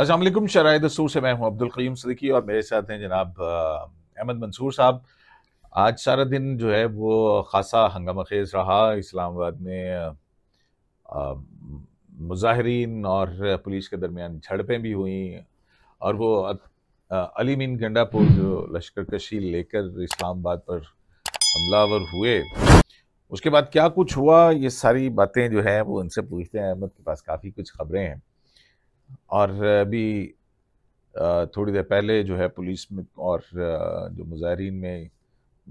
असलम शराय दसूर से मैं हूँ अब्दुल क़ीम सदीकी और मेरे साथ हैं जनाब अहमद मंसूर साहब आज सारा दिन जो है वो खासा हंगामा खेज रहा इस्लामाबाद में मुजाहरीन और पुलिस के दरमियान झड़पें भी हुई और वो अली मीन गंडापुर जो लश्कर कशी लेकर इस्लामाबाद पर हमलावर हुए उसके बाद क्या कुछ हुआ ये सारी बातें जो हैं वो उनसे पूछते हैं अहमद के पास काफ़ी कुछ खबरें हैं और अभी थोड़ी देर पहले जो है पुलिस में और जो मुजाहरीन में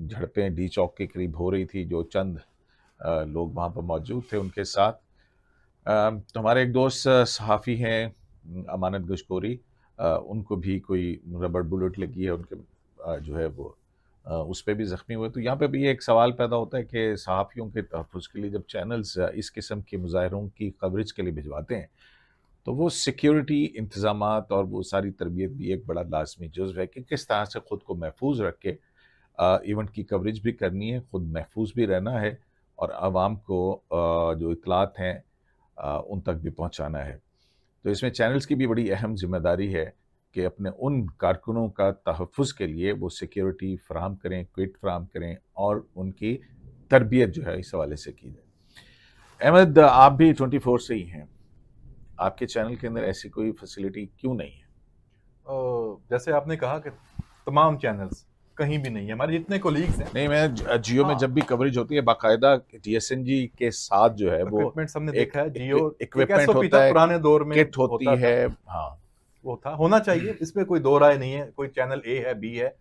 झड़पें डी चौक के करीब हो रही थी जो चंद लोग वहाँ पर मौजूद थे उनके साथ तो हमारे एक दोस्त सहाफ़ी हैं अमानत गशकोरी उनको भी कोई रबड़ बुलेट लगी है उनके जो है वो उस पर भी ज़ख्मी हुए तो यहाँ पे भी एक सवाल पैदा होता है कि सहाफ़ियों के तहफ़ के लिए जब चैनल्स इस किस्म के मुजाहरों की कवरेज के लिए भिजवाते हैं तो वो सिक्योरिटी इंतज़ाम और वो सारी तरबियत भी एक बड़ा लाजमी जज्व है कि किस तरह से ख़ुद को महफूज रख के इवेंट की कवरेज भी करनी है ख़ुद महफूज भी रहना है और आवाम को आ, जो इतलात हैं आ, उन तक भी पहुँचाना है तो इसमें चैनल्स की भी बड़ी अहम जिम्मेदारी है कि अपने उन कारकुनों का तहफ़ के लिए वो सिक्योरिटी फ्राहम करें क्विट फ्राहम करें और उनकी तरबियत जो है इस हवाले से की जाए अहमद आप भी ट्वेंटी फोर से ही हैं आपके चैनल के अंदर ऐसी कोई फैसिलिटी क्यों नहीं है जैसे आपने कहा कि तमाम चैनल्स कहीं भी नहीं है हमारे जितने कोलीग्स हैं नहीं मैं जियो हाँ। में जब भी कवरेज होती है बाकायदा जीएसएनजी के साथ जो है वो सबने देखा है जियो इक्विपमेंट होता है पुराने दौर में किट होती होता है हाँ वो था होना चाहिए इसमें कोई दो राय नहीं है कोई चैनल ए है बी है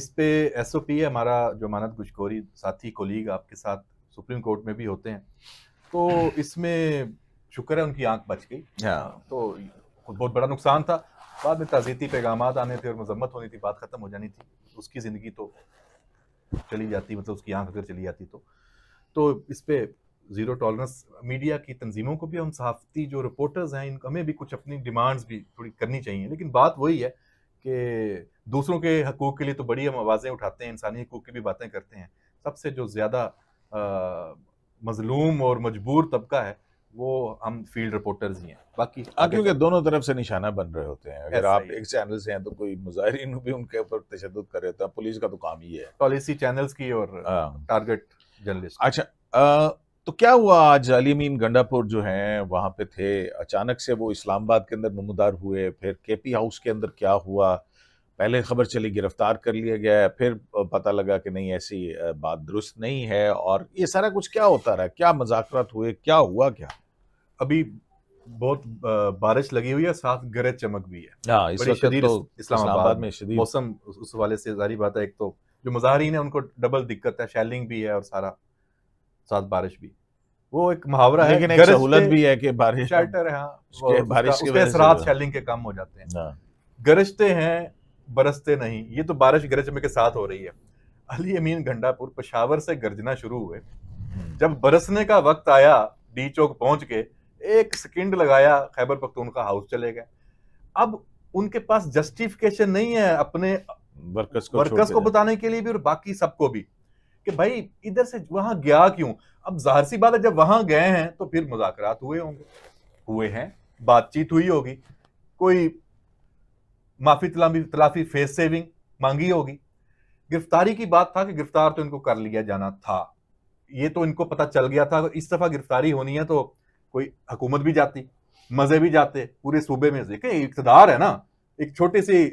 इस पे एस है हमारा जो मानद गुशखोरी साथी कोलीग आपके साथ सुप्रीम कोर्ट में भी होते हैं तो इसमें शुक्र है उनकी आंख बच गई हाँ। तो बहुत बड़ा नुकसान था बाद में तजीती पैगाम आने थे और मजम्मत होनी थी बात ख़त्म हो जानी थी उसकी ज़िंदगी तो चली जाती मतलब उसकी आंख अगर चली जाती तो तो इस पर ज़ीरो टॉलरेंस मीडिया की तंजीमों को भी हम सहाफ़ती जो रिपोर्टर्स हैं इन हमें भी कुछ अपनी डिमांड्स भी थोड़ी करनी चाहिए लेकिन बात वही है कि दूसरों के हकूक़ के लिए तो बड़ी हम आवाज़ें उठाते हैं इंसानी हकूक़ की भी बातें करते हैं सबसे जो ज़्यादा मजलूम और मजबूर तबका है वो हम फील्ड रिपोर्टर्स ही हैं बाकी हाँ, आ, क्योंकि दोनों तरफ से निशाना बन रहे होते हैं अगर आप एक चैनल से हैं तो कोई मुजाहरीन भी उनके ऊपर तशद कर रहे होते हैं पुलिस का तो काम ही है पॉलिसी चैनल्स की और टारगेट हाँ। जर्नलिस्ट अच्छा तो क्या हुआ आज अलीमीन गंडापुर जो है वहाँ पे थे अचानक से वो इस्लामाबाद के अंदर नमदार हुए फिर के हाउस के अंदर क्या हुआ पहले खबर चली गिरफ्तार कर लिया गया है फिर पता लगा कि नहीं ऐसी बात दुरुस्त नहीं है और ये सारा कुछ क्या होता रहा क्या मजाकरात हुए क्या हुआ क्या अभी बहुत बारिश लगी हुई है साथ गरज चमक भी है हाँ, इस तो इस्लामाबाद में मौसम उस वाले से जारी बात है एक तो जो मुजाहरीन है उनको डबल दिक्कत है शैलिंग भी है और सारा साथ बारिश भी वो एक मुहावरा है लेकिन सहूलत भी है कि बारिश शेल्टर है हाँ, बारिश के असरात शैलिंग के कम हो जाते हैं हाँ। गरजते हैं बरसते नहीं ये तो बारिश गरजमे के साथ हो रही है अली अमीन घंडापुर पशावर से गर्जना शुरू हुए हम्म। जब बरसने का वक्त आया डी चौक पहुंच के एक सेकंड लगाया खैबर पख्तूनखा हाउस चले गए अब उनके पास जस्टिफिकेशन नहीं है अपने वर्कर्स को, वर्कर्स को बताने के लिए भी और बाकी सबको भी कि भाई इधर से वहां गया क्यों अब जाहिर सी बात है जब वहां गए हैं तो फिर मुजाकरात हुए होंगे हुए हैं बातचीत हुई होगी कोई माफी तलाफी तलाफी फेस सेविंग मांगी होगी गिरफ्तारी की बात था कि गिरफ्तार तो इनको कर लिया जाना था ये तो इनको पता चल गया था इस दफा गिरफ्तारी होनी है तो कोई हुकूमत भी जाती मजे भी जाते पूरे सूबे में देखें इकतदार है ना एक छोटी सी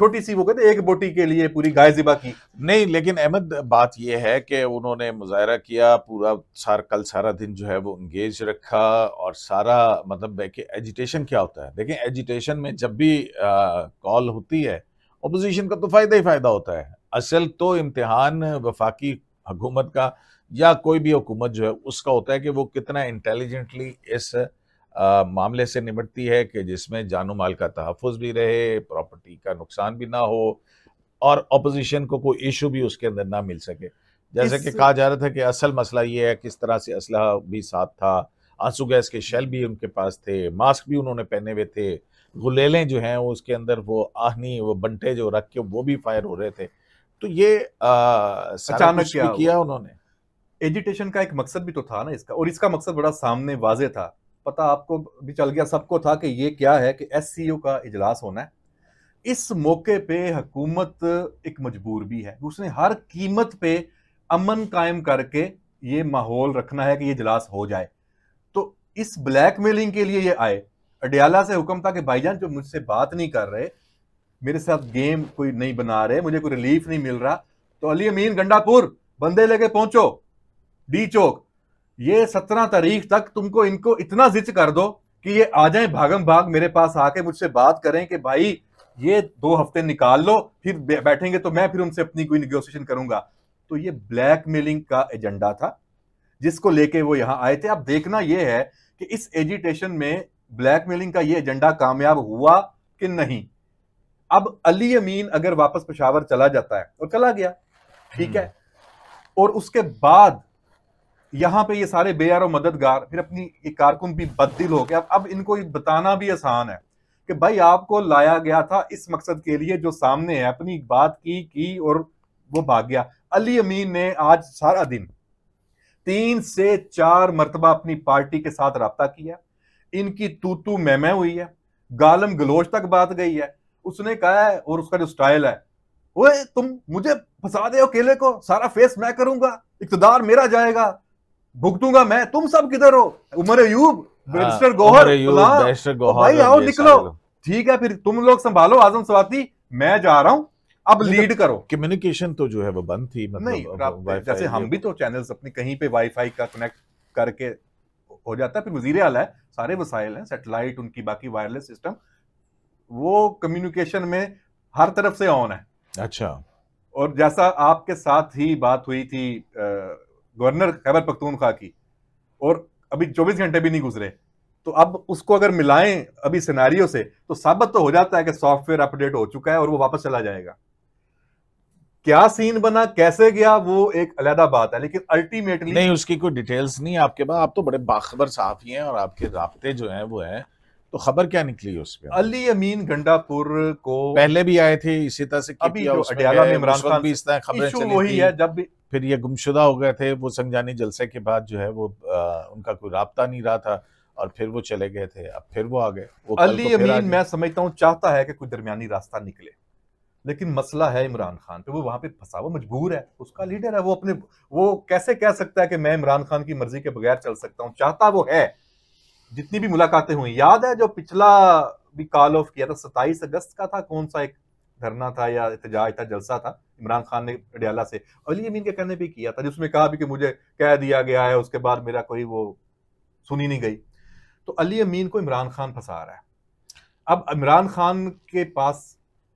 छोटी सी वो कहते एक बोटी के लिए पूरी गाय जिबा की नहीं लेकिन अहमद बात यह है कि उन्होंने मुजाहरा किया पूरा सार कल सारा दिन जो है वो इंगेज रखा और सारा मतलब एजिटेशन क्या होता है देखिए एजिटेशन में जब भी कॉल होती है अपोजिशन का तो फ़ायदा ही फ़ायदा होता है असल तो इम्तहान वफाकी हुकूमत का या कोई भी हुकूमत जो है उसका होता है कि वो कितना इंटेलिजेंटली इस मामले से निपटती है कि जिसमें जानो माल का तहफ़ भी रहे प्रॉपर्टी का नुकसान भी ना हो और अपोजिशन को कोई इशू भी उसके अंदर ना मिल सके जैसे कि कहा जा रहा था कि असल मसला ये है किस तरह से असलह भी साथ था आंसू गैस के शेल भी उनके पास थे मास्क भी उन्होंने पहने हुए थे गुलेलें जो हैं उसके अंदर वो आहनी वो बंटे जो रख के वो भी फायर हो रहे थे तो ये अचानक किया, किया उन्होंने एजिटेशन का एक मकसद भी तो था ना इसका और इसका मकसद बड़ा सामने वाजे था पता आपको भी चल गया सबको था कि ये क्या है कि एस का इजलास होना है इस मौके पे हुकूमत एक मजबूर भी है उसने हर कीमत पे अमन कायम करके ये माहौल रखना है कि ये इजलास हो जाए तो इस ब्लैक मेलिंग के लिए ये आए अडयाला से हुक्म था कि भाईजान जो मुझसे बात नहीं कर रहे मेरे साथ गेम कोई नहीं बना रहे मुझे कोई रिलीफ नहीं मिल रहा तो अली अमीन गंडापुर बंदे लेके पहुंचो डी चौक ये सत्रह तारीख तक तुमको इनको इतना जिच कर दो कि ये आ जाए भागम भाग मेरे पास आके मुझसे बात करें कि भाई ये दो हफ्ते निकाल लो फिर बैठेंगे तो मैं फिर उनसे अपनी कोई निगोसिएशन करूंगा तो ये ब्लैकमेलिंग का एजेंडा था जिसको लेके वो यहां आए थे अब देखना ये है कि इस एजिटेशन में ब्लैकमेलिंग का ये एजेंडा कामयाब हुआ कि नहीं अब अली अमीन अगर वापस पेशावर चला जाता है और चला गया ठीक है हम्म। और उसके बाद यहाँ पे ये सारे बेयार और मददगार फिर अपनी एक कारकुन भी बददिल हो गया अब इनको बताना भी आसान है कि भाई आपको लाया गया था इस मकसद के लिए जो सामने है अपनी बात की की और वो भाग गया अली अमीन ने आज सारा दिन तीन से चार मरतबा अपनी पार्टी के साथ रबता किया इनकी तू तू मैं हुई है गालम गलोच तक बात गई है उसने कहा है और उसका जो स्टाइल है ओए तुम मुझे फंसा दे अकेले को सारा फेस मैं करूंगा इकतदार मेरा जाएगा भुगतूंगा मैं तुम सब किधर हो उमर अयूब बैरिस्टर हाँ, गोहर तो भाई आओ निकलो ठीक है फिर तुम लोग संभालो आजम सवाती मैं जा रहा हूँ अब लीड मतलब करो कम्युनिकेशन तो जो है वो बंद थी मतलब नहीं जैसे हम भी तो चैनल्स अपने कहीं पे वाईफाई का कनेक्ट करके हो जाता है फिर वजीर आला है सारे वसाइल हैं सैटेलाइट उनकी बाकी वायरलेस सिस्टम वो कम्युनिकेशन में हर तरफ से ऑन है अच्छा और जैसा आपके साथ ही बात हुई थी आ, गवर्नर खैबर पख्तूनख्वा की और अभी चौबीस घंटे भी नहीं गुजरे तो अब उसको अगर मिलाएं अभी सिनारियों से तो साबित तो हो जाता है कि सॉफ्टवेयर अपडेट हो चुका है और वो वापस चला जाएगा क्या सीन बना कैसे गया वो एक अलहदा बात है लेकिन अल्टीमेटली नहीं उसकी कोई डिटेल्स नहीं आपके पास आप तो बड़े बाखबर साफ ही हैं और आपके रबते जो हैं वो हैं तो खबर क्या निकली उस पर अली अमीन गंडापुर को पहले भी आए थे इसी तरह से अभी जो अडियाला में इमरान खान भी इस तरह खबरें चली वही है जब भी फिर ये गुमशुदा हो गए थे वो संगजानी जलसे के बाद जो है वो आ, उनका कोई रबता नहीं रहा था और फिर वो चले गए थे अब फिर वो आ गए अली तो अमीन मैं समझता हूँ चाहता है कि कोई दरमियानी रास्ता निकले लेकिन मसला है इमरान खान पे वो वहाँ पे फंसा हुआ मजबूर है उसका लीडर है वो अपने वो कैसे कह सकता है कि मैं इमरान खान की मर्जी के बगैर चल सकता हूँ चाहता वो है जितनी भी मुलाकातें हुई याद है जो पिछला भी कॉल ऑफ किया था सत्ताईस अगस्त का था कौन सा एक धरना था या एहतजाज था जलसा था इमरान खान ने अडियाला से अली अमीन के कहने भी किया था जिसमें कहा भी कि मुझे कह दिया गया है उसके बाद मेरा कोई वो सुनी नहीं गई तो अली अमीन को इमरान खान फंसा रहा है अब इमरान खान के पास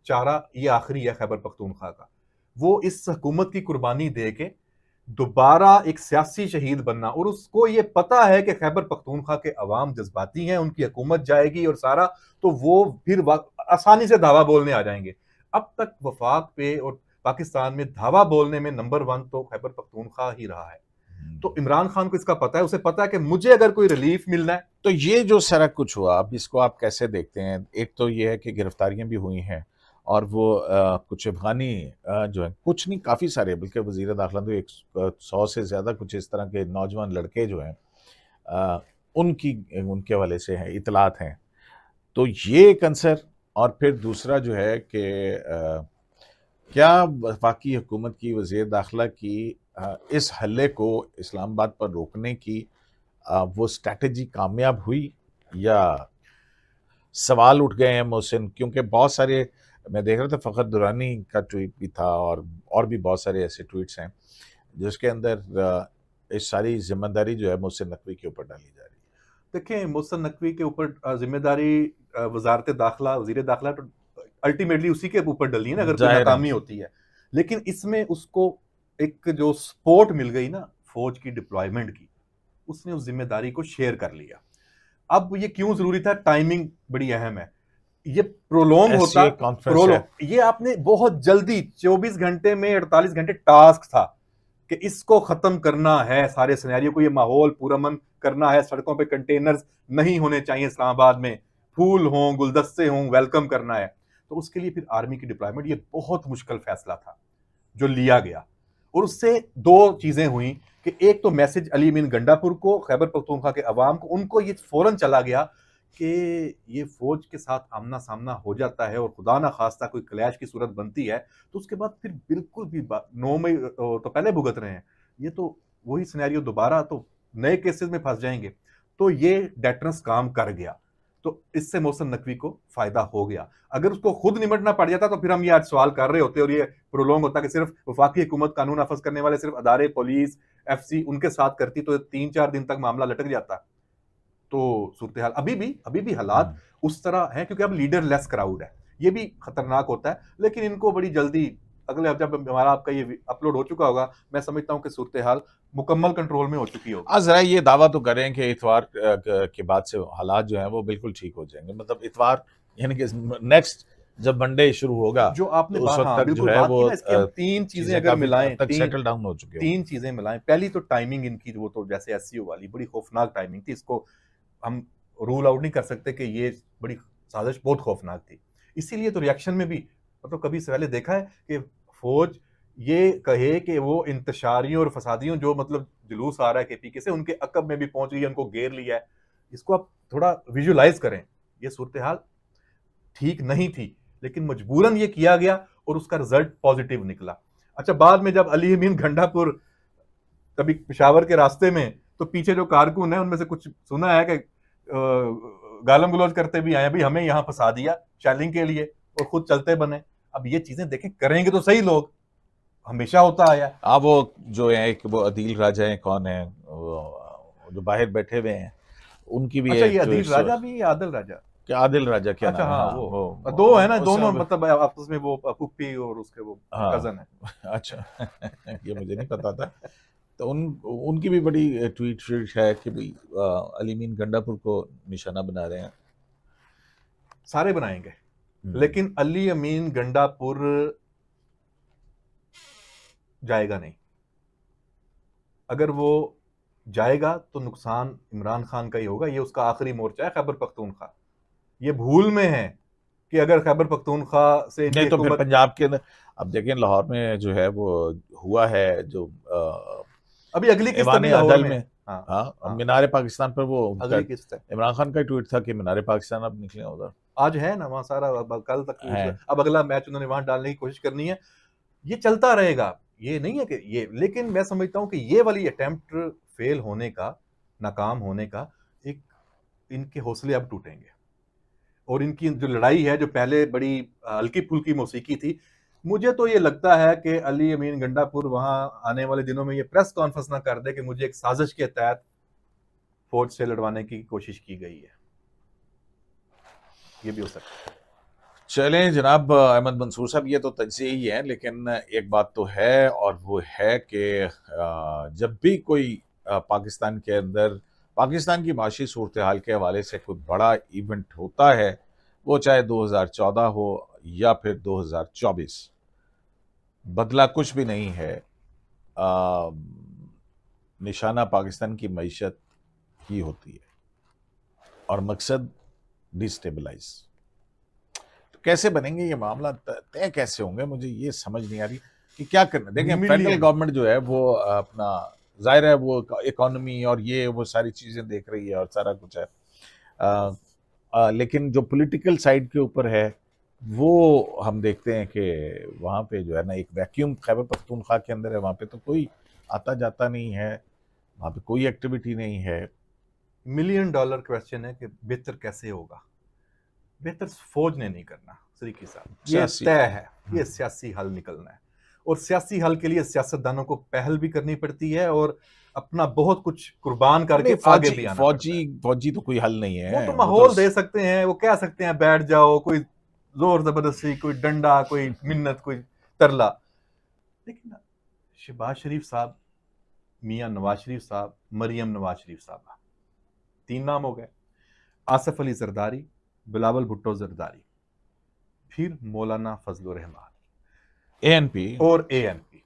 चारा ये आखिरी है खैबर पख्तूनख्वा का वो इस हकूमत की कुर्बानी दे के दोबारा एक सियासी शहीद बनना और उसको ये पता है कि खैबर पख्तूनख्वा के अवाम जज्बाती हैं उनकी हुकूमत जाएगी और सारा तो वो फिर आसानी से धावा बोलने आ जाएंगे अब तक वफाक पे और पाकिस्तान में धावा बोलने में नंबर वन तो खैबर पख्तूनख्वा ही रहा है हम्म। तो इमरान खान को इसका पता है उसे पता है कि मुझे अगर कोई रिलीफ मिलना है तो ये जो सारा कुछ हुआ अब इसको आप कैसे देखते हैं एक तो ये है कि गिरफ्तारियां भी हुई हैं और वो आ, कुछ अफगानी जो है कुछ नहीं काफ़ी सारे बल्कि वजीर दाखिला तो एक सौ से ज़्यादा कुछ इस तरह के नौजवान लड़के जो हैं उनकी उनके वाले से हैं इतलात हैं तो ये एक अंसर और फिर दूसरा जो है कि क्या वफाकी हुकूमत की वजीर दाखिला की आ, इस हल्ले को इस्लामाबाद पर रोकने की आ, वो स्ट्रेटी कामयाब हुई या सवाल उठ गए हैं मोहसिन क्योंकि बहुत सारे मैं देख रहा था फ़खर दुरानी का ट्वीट भी था और और भी बहुत सारे ऐसे ट्वीट्स हैं जिसके अंदर इस सारी जिम्मेदारी जो है मुझसे नकवी के ऊपर डाली जा रही है देखिए मोहसन नकवी के ऊपर जिम्मेदारी वजारत दाखिला वजीर दाखिला तो अल्टीमेटली उसी के ऊपर डली है ना अगर नाकामी होती है लेकिन इसमें उसको एक जो सपोर्ट मिल गई ना फौज की डिप्लॉयमेंट की उसने उस जिम्मेदारी को शेयर कर लिया अब ये क्यों ज़रूरी था टाइमिंग बड़ी अहम है ये प्रोलोंग होता प्रोलोंग ये आपने बहुत जल्दी 24 घंटे में 48 घंटे टास्क था कि इसको खत्म करना है सारे सिनेरियो को ये माहौल पूरा मन करना है सड़कों पे कंटेनर्स नहीं होने चाहिए इस्लामाबाद में फूल हों गुलदस्ते हों वेलकम करना है तो उसके लिए फिर आर्मी की डिप्लॉयमेंट ये बहुत मुश्किल फैसला था जो लिया गया और उससे दो चीज़ें हुई कि एक तो मैसेज अली मीन गंडापुर को खैबर पख्तूनखा के अवाम को उनको ये फ़ौरन चला गया कि ये फौज के साथ आमना सामना हो जाता है और खुदा ना खास्ता कोई क्लैश की सूरत बनती है तो उसके बाद फिर बिल्कुल भी नौ में तो पहले भुगत रहे हैं ये तो वही सिनेरियो दोबारा तो नए केसेस में फंस जाएंगे तो ये डेटरस काम कर गया तो इससे मौसम नकवी को फायदा हो गया अगर उसको खुद निमटना पड़ जाता तो फिर हम ये आज सवाल कर रहे होते और ये प्रोलोंग होता कि सिर्फ वफाकी हुकूमत कानून नफज करने वाले सिर्फ अदारे पुलिस एफ उनके साथ करती तो तीन चार दिन तक मामला लटक जाता तो सूरत हाल अभी भी अभी भी हालात हम्म। उस तरह हैं क्योंकि अब लीडर लेस क्राउड है ये भी खतरनाक होता है लेकिन इनको बड़ी जल्दी अगले अब जब हमारा आपका ये अपलोड हो चुका होगा मैं समझता हूँ कि सूरत हाल मुकम्मल कंट्रोल में हो चुकी होगी ज़रा ये दावा तो करें कि इतवार के बाद से हालात जो हैं वो बिल्कुल ठीक हो जाएंगे मतलब इतवार यानी कि नेक्स्ट जब मंडे शुरू होगा जो आपने तो उस वक्त हाँ, जो है वो तीन चीजें अगर मिलाएं तक सेटल डाउन हो चुके तीन चीजें मिलाएं पहली तो टाइमिंग इनकी वो तो जैसे एस वाली बड़ी खौफनाक टाइमिंग थी इसको हम रूल आउट नहीं कर सकते कि ये बड़ी साजिश बहुत खौफनाक थी इसीलिए तो रिएक्शन में भी मतलब तो कभी से पहले देखा है कि फौज ये कहे कि वो इंतशारियों और फसादियों जो मतलब जुलूस आ रहा है के के से उनके अकब में भी पहुंच गई उनको घेर लिया है इसको आप थोड़ा विजुलाइज करें ये सूरत हाल ठीक नहीं थी लेकिन मजबूरन ये किया गया और उसका रिजल्ट पॉजिटिव निकला अच्छा बाद में जब अली अमीन घंडापुर कभी पिशावर के रास्ते में तो पीछे जो कारकुन है उनमें से कुछ सुना है कि गालम गलोज करते भी आए भाई हमें यहाँ फंसा दिया चैलेंज के लिए और खुद चलते बने अब ये चीजें देखें करेंगे तो सही लोग हमेशा होता आया आप हाँ, वो जो है एक वो अदील राजा है कौन है जो बाहर बैठे हुए हैं उनकी भी अच्छा, ये अदील राजा भी या आदिल राजा क्या आदिल राजा क्या अच्छा, हाँ, हाँ, वो, वो, दो है ना दोनों मतलब आपस में वो पुप्पी और उसके वो कजन हाँ। है अच्छा ये मुझे नहीं पता था तो उन उनकी भी बड़ी ट्वीट है कि भाई अलीमीन गंडापुर को निशाना बना रहे हैं सारे बनाएंगे हम्म। लेकिन अली अमीन गंडापुर जाएगा नहीं अगर वो जाएगा तो नुकसान इमरान खान का ही होगा ये उसका आखिरी मोर्चा है खैबर पख्तूनखा ये भूल में है कि अगर खैबर पख्तूनखा से नहीं तो फिर पंजाब के अब देखें लाहौर में जो है वो हुआ है जो अभी अगली किस्त अदल में, हाँ, हाँ, हाँ, मीनार पाकिस्तान पर वो अगली किस्त है इमरान खान का ट्वीट था कि मीनार पाकिस्तान अब निकले उधर आज है ना वहाँ सारा कल तक अब अगला मैच उन्होंने वहां डालने की कोशिश करनी है ये चलता रहेगा ये नहीं है कि ये लेकिन मैं समझता हूँ कि ये वाली अटेम्प्ट फेल होने का नाकाम होने का एक इनके हौसले अब टूटेंगे और इनकी जो लड़ाई है जो पहले बड़ी हल्की फुल्की मौसीकी थी मुझे तो ये लगता है कि अली अमीन गंडापुर वहां आने वाले दिनों में ये प्रेस कॉन्फ्रेंस ना कर दे कि मुझे एक साजिश के तहत फौज से लड़वाने की कोशिश की गई है ये भी हो सकता है चलें जनाब अहमद मंसूर साहब ये तो तजिए ही है लेकिन एक बात तो है और वो है कि जब भी कोई पाकिस्तान के अंदर पाकिस्तान की माशी सूरत हाल के हवाले से कोई बड़ा इवेंट होता है वो चाहे 2014 हो या फिर 2024 बदला कुछ भी नहीं है आ, निशाना पाकिस्तान की मीशत ही होती है और मकसद डिस्टेबलाइज तो कैसे बनेंगे ये मामला तय कैसे होंगे मुझे ये समझ नहीं आ रही कि क्या करना देखिए फेडरल गवर्नमेंट जो है वो अपना जाहिर है वो इकोनॉमी और ये वो सारी चीज़ें देख रही है और सारा कुछ है आ, आ, लेकिन जो पॉलिटिकल साइड के ऊपर है वो हम देखते हैं कि वहाँ पे जो है ना एक वैक्यूम खैबर पख्तूनख्वा के अंदर है वहाँ पे तो कोई आता जाता नहीं है वहाँ पे कोई एक्टिविटी नहीं है मिलियन डॉलर क्वेश्चन है कि बेहतर कैसे होगा बेहतर फौज ने नहीं करना सरीकी साहब ये तय है ये हम्म। सियासी हल निकलना है और सियासी हल के लिए सियासतदानों को पहल भी करनी पड़ती है और अपना बहुत कुछ कुर्बान करके आगे भी आना फौजी फौजी तो कोई हल नहीं है वो तो माहौल तो... दे सकते हैं वो कह सकते हैं बैठ जाओ कोई जोर ज़बरदस्ती कोई डंडा कोई मिन्नत कोई तरला लेकिन शहबाज शरीफ साहब मियाँ नवाज शरीफ साहब मरियम नवाज शरीफ साहब तीन नाम हो गए आसफ़ अली जरदारी बिलावल भुट्टो जरदारी फिर मौलाना Fazl Rehman A N P और ए एन पी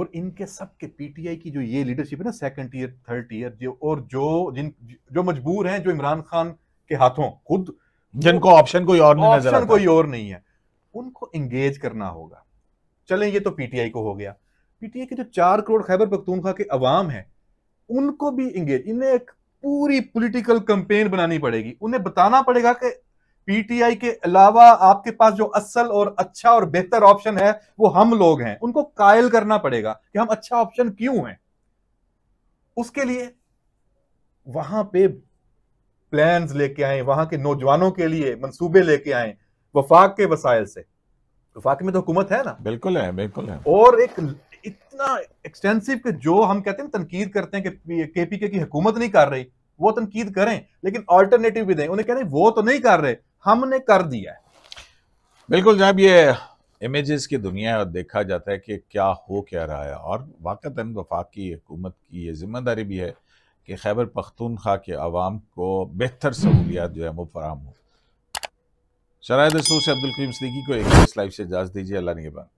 और इनके सबके पीटीआई की जो ये लीडरशिप है ना सेकंड ईयर थर्ड ईयर जो और जो जिन जो मजबूर हैं जो इमरान खान के हाथों खुद जिनको ऑप्शन कोई और नहीं ऑप्शन कोई और नहीं है उनको एंगेज करना होगा चलें ये तो पीटीआई को हो गया पीटीआई के जो चार करोड़ खैबर पख्तूनखा के अवाम है उनको भी इंगेज इन्हें एक पूरी पॉलिटिकल कंपेन बनानी पड़ेगी उन्हें बताना पड़ेगा कि पीटीआई के अलावा आपके पास जो असल और अच्छा और बेहतर ऑप्शन है वो हम लोग हैं उनको कायल करना पड़ेगा कि हम अच्छा ऑप्शन क्यों हैं उसके लिए वहां पे प्लान लेके आए वहां के नौजवानों के लिए मनसूबे लेके आए वफाक के वसायल से वफाक में तो हुकूमत है ना बिल्कुल है बिल्कुल है और एक इतना एक्सटेंसिव के जो हम कहते हैं तनकीद करते हैं कि के पी के की हुकूमत नहीं कर रही वो तनकीद करें लेकिन ऑल्टरनेटिव भी दें उन्हें कह रहे वो तो नहीं कर रहे हमने कर दिया है बिल्कुल जनाब ये इमेजेस की दुनिया है और देखा जाता है कि क्या हो क्या रहा है और वाकत वफाक की हुकूमत की ये जिम्मेदारी भी है कि खैबर पख्तूनखा के आवाम को बेहतर सहूलियात जो है वो फराम हो शराब दसूर से अब्दुल करीम सदीकी को एक लाइव से इजाज़ दीजिए अल्लाह ने के